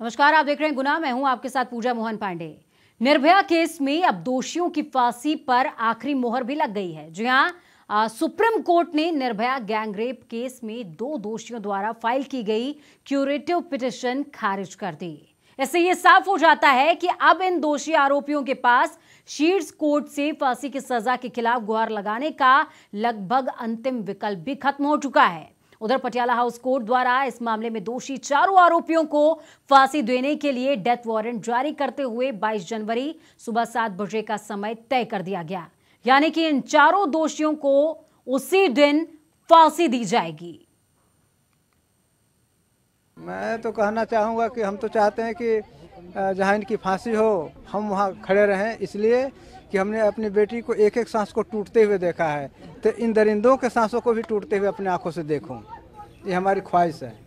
नमस्कार आप देख रहे हैं गुना मैं हूं आपके साथ पूजा मोहन पांडे निर्भया केस में अब दोषियों की फांसी पर आखिरी मोहर भी लग गई है जी हाँ सुप्रीम कोर्ट ने निर्भया गैंगरेप केस में दो दोषियों द्वारा फाइल की गई क्यूरेटिव पिटिशन खारिज कर दी इससे ये साफ हो जाता है कि अब इन दोषी आरोपियों के पास शीर्ष कोर्ट से फांसी की सजा के खिलाफ गुहार लगाने का लगभग अंतिम विकल्प भी खत्म हो चुका है उधर पटियाला हाउस कोर्ट द्वारा इस मामले में दोषी चारों आरोपियों को फांसी देने के लिए डेथ वारंट जारी करते हुए 22 जनवरी सुबह सात बजे का समय तय कर दिया गया यानी कि इन चारों दोषियों को उसी दिन फांसी दी जाएगी मैं तो कहना चाहूंगा कि हम तो चाहते हैं कि जहां इनकी फांसी हो हम वहां खड़े रहें इसलिए कि हमने अपनी बेटी को एक एक सांस को टूटते हुए देखा है तो इन दरिंदों के सांसों को भी टूटते हुए अपनी आंखों से देखूं। E a é Mari Kaiser.